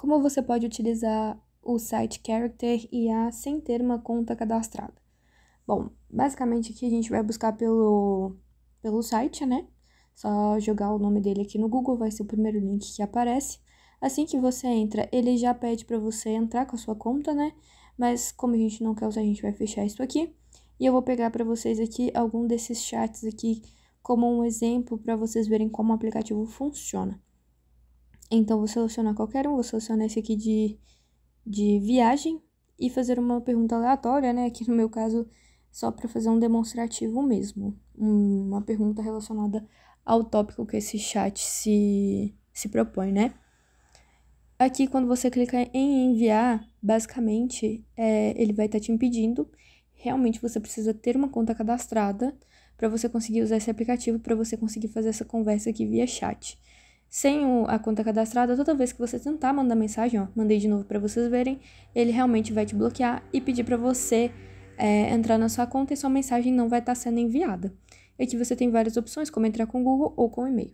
como você pode utilizar o site Character IA sem ter uma conta cadastrada. Bom, basicamente aqui a gente vai buscar pelo, pelo site, né? Só jogar o nome dele aqui no Google, vai ser o primeiro link que aparece. Assim que você entra, ele já pede para você entrar com a sua conta, né? Mas como a gente não quer usar, a gente vai fechar isso aqui. E eu vou pegar para vocês aqui algum desses chats aqui como um exemplo para vocês verem como o aplicativo funciona. Então, vou selecionar qualquer um, vou selecionar esse aqui de, de viagem e fazer uma pergunta aleatória, né? Aqui no meu caso, só para fazer um demonstrativo mesmo. Uma pergunta relacionada ao tópico que esse chat se, se propõe, né? Aqui, quando você clicar em enviar, basicamente, é, ele vai estar tá te impedindo. Realmente, você precisa ter uma conta cadastrada para você conseguir usar esse aplicativo, para você conseguir fazer essa conversa aqui via chat sem o, a conta cadastrada, toda vez que você tentar mandar mensagem, ó, mandei de novo para vocês verem, ele realmente vai te bloquear e pedir para você é, entrar na sua conta e sua mensagem não vai estar tá sendo enviada. E aqui você tem várias opções, como entrar com o Google ou com o e-mail.